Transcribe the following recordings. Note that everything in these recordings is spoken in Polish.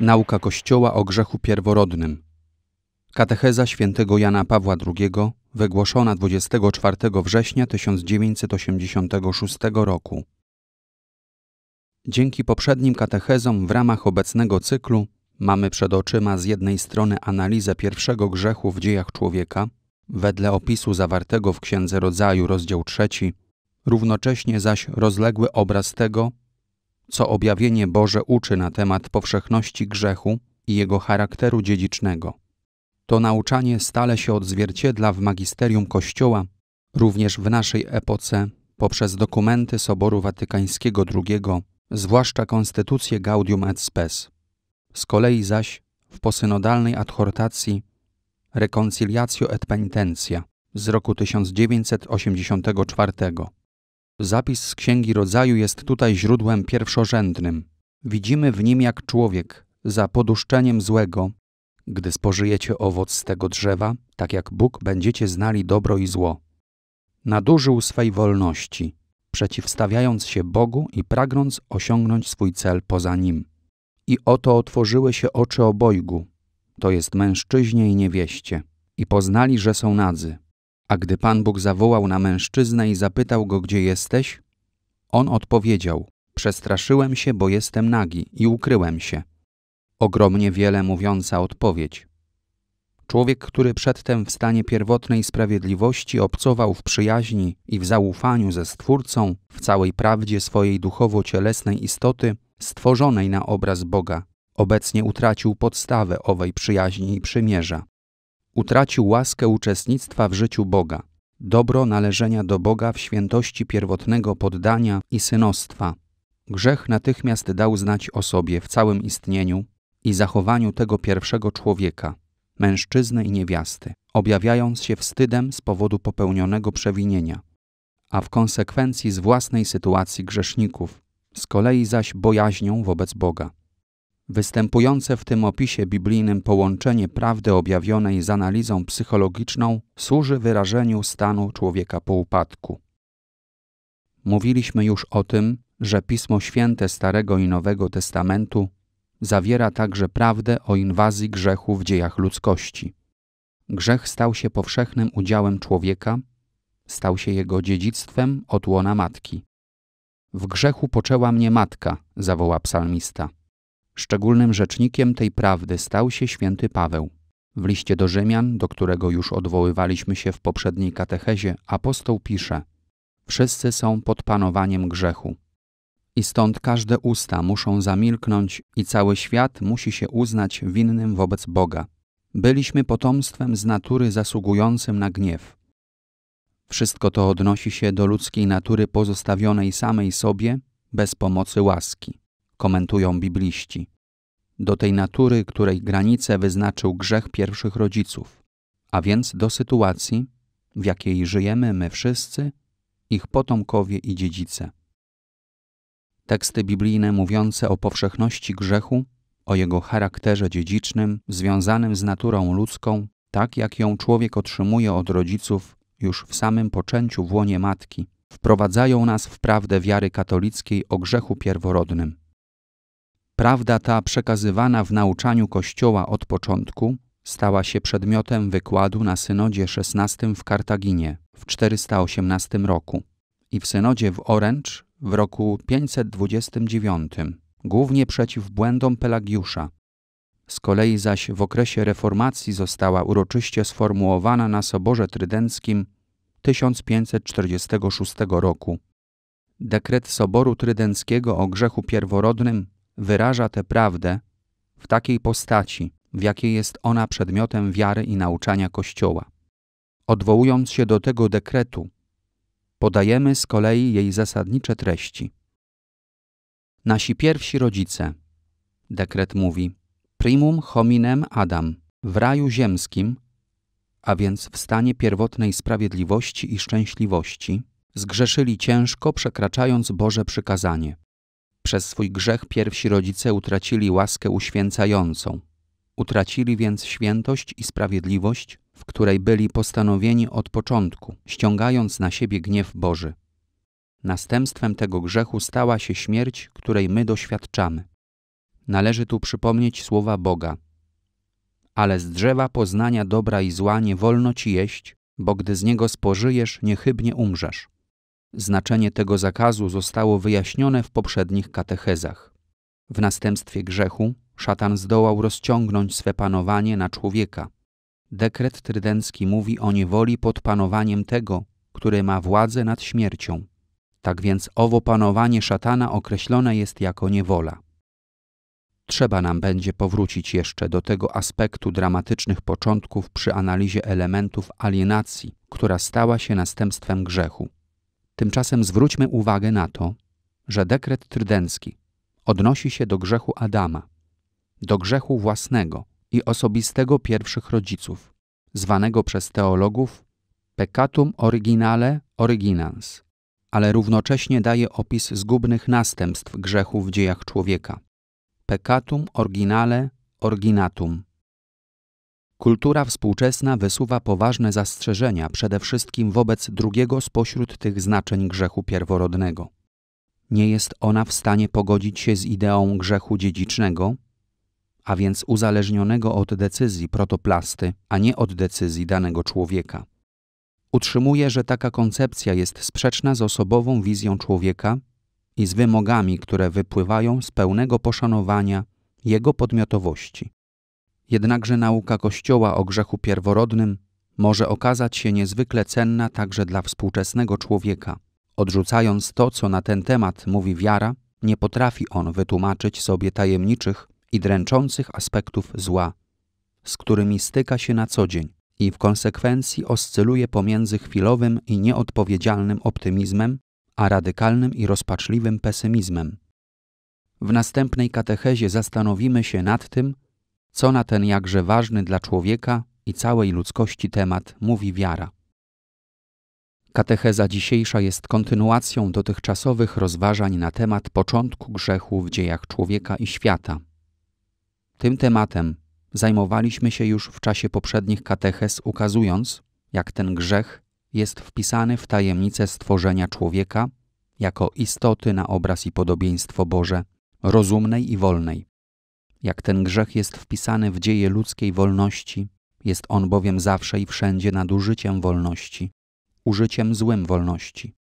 Nauka Kościoła o grzechu pierworodnym. Katecheza świętego Jana Pawła II, wygłoszona 24 września 1986 roku. Dzięki poprzednim katechezom w ramach obecnego cyklu mamy przed oczyma z jednej strony analizę pierwszego grzechu w dziejach człowieka, wedle opisu zawartego w Księdze Rodzaju, rozdział 3, równocześnie zaś rozległy obraz tego, co objawienie Boże uczy na temat powszechności grzechu i jego charakteru dziedzicznego. To nauczanie stale się odzwierciedla w magisterium Kościoła, również w naszej epoce, poprzez dokumenty Soboru Watykańskiego II, zwłaszcza konstytucję Gaudium et Spes. Z kolei zaś w posynodalnej adhortacji Reconciliatio et Penitentia z roku 1984 Zapis z Księgi Rodzaju jest tutaj źródłem pierwszorzędnym. Widzimy w nim jak człowiek, za poduszczeniem złego, gdy spożyjecie owoc z tego drzewa, tak jak Bóg będziecie znali dobro i zło. Nadużył swej wolności, przeciwstawiając się Bogu i pragnąc osiągnąć swój cel poza nim. I oto otworzyły się oczy obojgu, to jest mężczyźnie i niewieście, i poznali, że są nadzy. A gdy Pan Bóg zawołał na mężczyznę i zapytał go, gdzie jesteś, on odpowiedział: Przestraszyłem się, bo jestem nagi i ukryłem się. Ogromnie wiele mówiąca odpowiedź. Człowiek, który przedtem w stanie pierwotnej sprawiedliwości obcował w przyjaźni i w zaufaniu ze Stwórcą, w całej prawdzie swojej duchowo-cielesnej istoty, stworzonej na obraz Boga, obecnie utracił podstawę owej przyjaźni i przymierza utracił łaskę uczestnictwa w życiu Boga, dobro należenia do Boga w świętości pierwotnego poddania i synostwa. Grzech natychmiast dał znać o sobie w całym istnieniu i zachowaniu tego pierwszego człowieka, mężczyzny i niewiasty, objawiając się wstydem z powodu popełnionego przewinienia, a w konsekwencji z własnej sytuacji grzeszników, z kolei zaś bojaźnią wobec Boga. Występujące w tym opisie biblijnym połączenie prawdy objawionej z analizą psychologiczną służy wyrażeniu stanu człowieka po upadku. Mówiliśmy już o tym, że Pismo Święte Starego i Nowego Testamentu zawiera także prawdę o inwazji grzechu w dziejach ludzkości. Grzech stał się powszechnym udziałem człowieka, stał się jego dziedzictwem od łona matki. W grzechu poczęła mnie matka, zawoła psalmista. Szczególnym rzecznikiem tej prawdy stał się święty Paweł. W liście do Rzymian, do którego już odwoływaliśmy się w poprzedniej katechezie, apostoł pisze: Wszyscy są pod panowaniem grzechu. I stąd każde usta muszą zamilknąć i cały świat musi się uznać winnym wobec Boga. Byliśmy potomstwem z natury zasługującym na gniew. Wszystko to odnosi się do ludzkiej natury pozostawionej samej sobie, bez pomocy łaski komentują bibliści. Do tej natury, której granice wyznaczył grzech pierwszych rodziców, a więc do sytuacji, w jakiej żyjemy my wszyscy, ich potomkowie i dziedzice. Teksty biblijne mówiące o powszechności grzechu, o jego charakterze dziedzicznym, związanym z naturą ludzką, tak jak ją człowiek otrzymuje od rodziców już w samym poczęciu w łonie matki, wprowadzają nas w prawdę wiary katolickiej o grzechu pierworodnym. Prawda ta przekazywana w nauczaniu Kościoła od początku stała się przedmiotem wykładu na synodzie XVI w Kartaginie w 418 roku i w synodzie w Orange w roku 529, głównie przeciw błędom Pelagiusza. Z kolei zaś w okresie reformacji została uroczyście sformułowana na Soborze Trydenckim 1546 roku. Dekret Soboru Trydenckiego o grzechu pierworodnym wyraża tę prawdę w takiej postaci, w jakiej jest ona przedmiotem wiary i nauczania Kościoła. Odwołując się do tego dekretu, podajemy z kolei jej zasadnicze treści. Nasi pierwsi rodzice, dekret mówi, primum hominem Adam, w raju ziemskim, a więc w stanie pierwotnej sprawiedliwości i szczęśliwości, zgrzeszyli ciężko, przekraczając Boże przykazanie. Przez swój grzech pierwsi rodzice utracili łaskę uświęcającą. Utracili więc świętość i sprawiedliwość, w której byli postanowieni od początku, ściągając na siebie gniew Boży. Następstwem tego grzechu stała się śmierć, której my doświadczamy. Należy tu przypomnieć słowa Boga. Ale z drzewa poznania dobra i zła nie wolno ci jeść, bo gdy z niego spożyjesz, niechybnie umrzesz. Znaczenie tego zakazu zostało wyjaśnione w poprzednich katechezach. W następstwie grzechu szatan zdołał rozciągnąć swe panowanie na człowieka. Dekret trydencki mówi o niewoli pod panowaniem tego, który ma władzę nad śmiercią. Tak więc owo panowanie szatana określone jest jako niewola. Trzeba nam będzie powrócić jeszcze do tego aspektu dramatycznych początków przy analizie elementów alienacji, która stała się następstwem grzechu. Tymczasem zwróćmy uwagę na to, że dekret trydencki odnosi się do grzechu Adama, do grzechu własnego i osobistego pierwszych rodziców, zwanego przez teologów peccatum originale originans, ale równocześnie daje opis zgubnych następstw grzechu w dziejach człowieka. Peccatum originale originatum Kultura współczesna wysuwa poważne zastrzeżenia przede wszystkim wobec drugiego spośród tych znaczeń grzechu pierworodnego. Nie jest ona w stanie pogodzić się z ideą grzechu dziedzicznego, a więc uzależnionego od decyzji protoplasty, a nie od decyzji danego człowieka. Utrzymuje, że taka koncepcja jest sprzeczna z osobową wizją człowieka i z wymogami, które wypływają z pełnego poszanowania jego podmiotowości. Jednakże nauka Kościoła o grzechu pierworodnym może okazać się niezwykle cenna także dla współczesnego człowieka. Odrzucając to, co na ten temat mówi wiara, nie potrafi on wytłumaczyć sobie tajemniczych i dręczących aspektów zła, z którymi styka się na co dzień i w konsekwencji oscyluje pomiędzy chwilowym i nieodpowiedzialnym optymizmem, a radykalnym i rozpaczliwym pesymizmem. W następnej katechezie zastanowimy się nad tym, co na ten jakże ważny dla człowieka i całej ludzkości temat mówi wiara? Katecheza dzisiejsza jest kontynuacją dotychczasowych rozważań na temat początku grzechu w dziejach człowieka i świata. Tym tematem zajmowaliśmy się już w czasie poprzednich kateches, ukazując, jak ten grzech jest wpisany w tajemnicę stworzenia człowieka jako istoty na obraz i podobieństwo Boże, rozumnej i wolnej. Jak ten grzech jest wpisany w dzieje ludzkiej wolności, jest on bowiem zawsze i wszędzie nadużyciem wolności, użyciem złym wolności.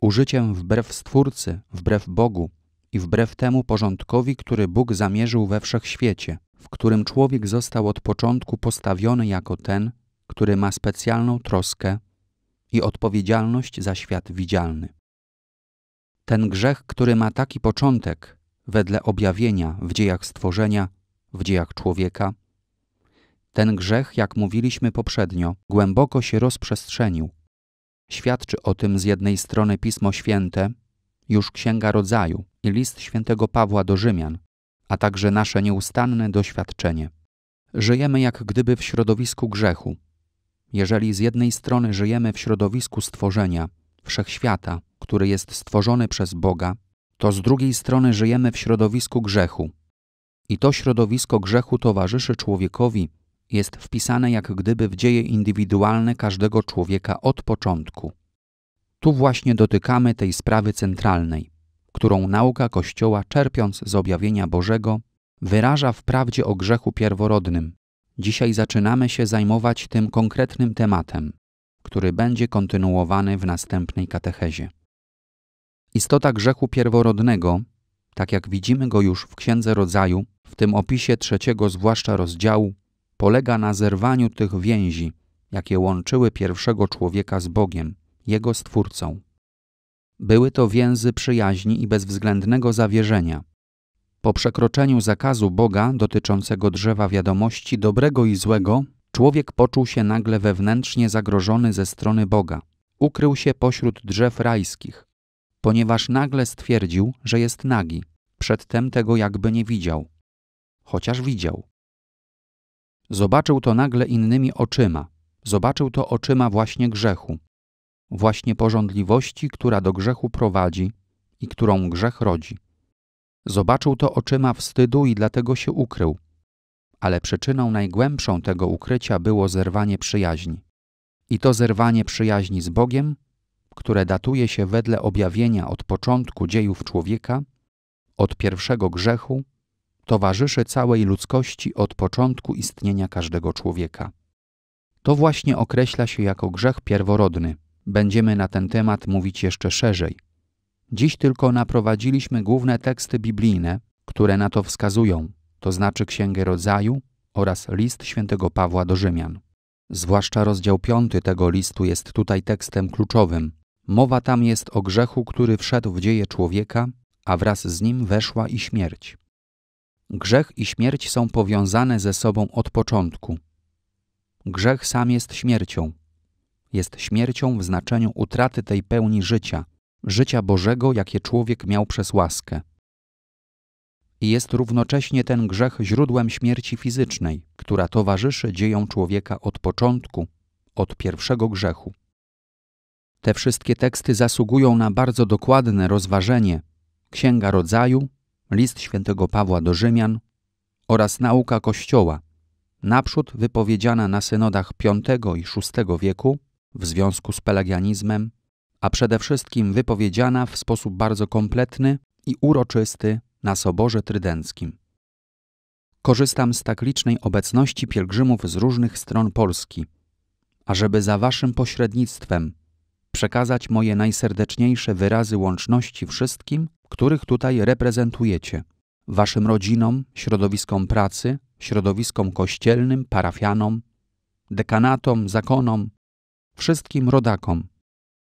Użyciem wbrew Stwórcy, wbrew Bogu i wbrew temu porządkowi, który Bóg zamierzył we wszechświecie, w którym człowiek został od początku postawiony jako ten, który ma specjalną troskę i odpowiedzialność za świat widzialny. Ten grzech, który ma taki początek, wedle objawienia w dziejach stworzenia, w dziejach człowieka. Ten grzech, jak mówiliśmy poprzednio, głęboko się rozprzestrzenił. Świadczy o tym z jednej strony Pismo Święte, już Księga Rodzaju i list świętego Pawła do Rzymian, a także nasze nieustanne doświadczenie. Żyjemy jak gdyby w środowisku grzechu. Jeżeli z jednej strony żyjemy w środowisku stworzenia, wszechświata, który jest stworzony przez Boga, to z drugiej strony żyjemy w środowisku grzechu. I to środowisko grzechu towarzyszy człowiekowi, jest wpisane jak gdyby w dzieje indywidualne każdego człowieka od początku. Tu właśnie dotykamy tej sprawy centralnej, którą nauka Kościoła, czerpiąc z objawienia Bożego, wyraża w prawdzie o grzechu pierworodnym. Dzisiaj zaczynamy się zajmować tym konkretnym tematem, który będzie kontynuowany w następnej katechezie. Istota grzechu pierworodnego, tak jak widzimy go już w Księdze Rodzaju, w tym opisie trzeciego zwłaszcza rozdziału, polega na zerwaniu tych więzi, jakie łączyły pierwszego człowieka z Bogiem, jego stwórcą. Były to więzy przyjaźni i bezwzględnego zawierzenia. Po przekroczeniu zakazu Boga dotyczącego drzewa wiadomości dobrego i złego, człowiek poczuł się nagle wewnętrznie zagrożony ze strony Boga. Ukrył się pośród drzew rajskich, ponieważ nagle stwierdził, że jest nagi. Przedtem tego jakby nie widział. Chociaż widział. Zobaczył to nagle innymi oczyma. Zobaczył to oczyma właśnie grzechu. Właśnie porządliwości, która do grzechu prowadzi i którą grzech rodzi. Zobaczył to oczyma wstydu i dlatego się ukrył. Ale przyczyną najgłębszą tego ukrycia było zerwanie przyjaźni. I to zerwanie przyjaźni z Bogiem które datuje się wedle objawienia od początku dziejów człowieka, od pierwszego grzechu, towarzyszy całej ludzkości od początku istnienia każdego człowieka. To właśnie określa się jako grzech pierworodny. Będziemy na ten temat mówić jeszcze szerzej. Dziś tylko naprowadziliśmy główne teksty biblijne, które na to wskazują, to znaczy Księgę Rodzaju oraz list świętego Pawła do Rzymian. Zwłaszcza rozdział 5 tego listu jest tutaj tekstem kluczowym, Mowa tam jest o grzechu, który wszedł w dzieje człowieka, a wraz z nim weszła i śmierć. Grzech i śmierć są powiązane ze sobą od początku. Grzech sam jest śmiercią. Jest śmiercią w znaczeniu utraty tej pełni życia, życia Bożego, jakie człowiek miał przez łaskę. I jest równocześnie ten grzech źródłem śmierci fizycznej, która towarzyszy dziejom człowieka od początku, od pierwszego grzechu. Te wszystkie teksty zasługują na bardzo dokładne rozważenie. Księga Rodzaju, list świętego Pawła do Rzymian oraz nauka Kościoła, naprzód wypowiedziana na synodach V i VI wieku w związku z pelagianizmem, a przede wszystkim wypowiedziana w sposób bardzo kompletny i uroczysty na Soborze Trydenckim. Korzystam z tak licznej obecności pielgrzymów z różnych stron Polski, ażeby za waszym pośrednictwem przekazać moje najserdeczniejsze wyrazy łączności wszystkim, których tutaj reprezentujecie waszym rodzinom, środowiskom pracy, środowiskom kościelnym, parafianom, dekanatom, zakonom, wszystkim rodakom.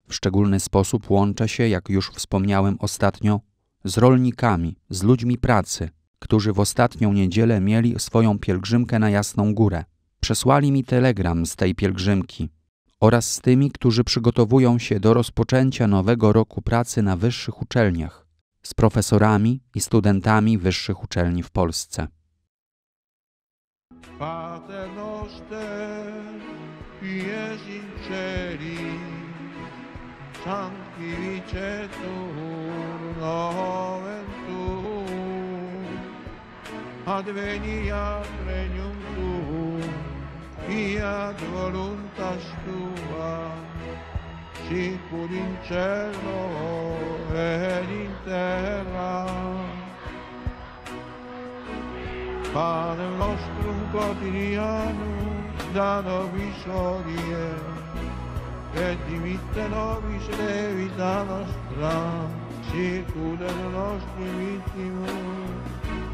W szczególny sposób łączę się, jak już wspomniałem ostatnio, z rolnikami, z ludźmi pracy, którzy w ostatnią niedzielę mieli swoją pielgrzymkę na Jasną Górę. Przesłali mi telegram z tej pielgrzymki oraz z tymi, którzy przygotowują się do rozpoczęcia nowego roku pracy na wyższych uczelniach, z profesorami i studentami wyższych uczelni w Polsce. Adveniat regnum fiat voluntas tua, sicur in cielo ed in terra. Pane nostro quotidiano, da nobis odie, e dimitte nobis levita nostra, sicur et nostri vittimus,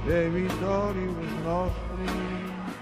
debitoribus nostri,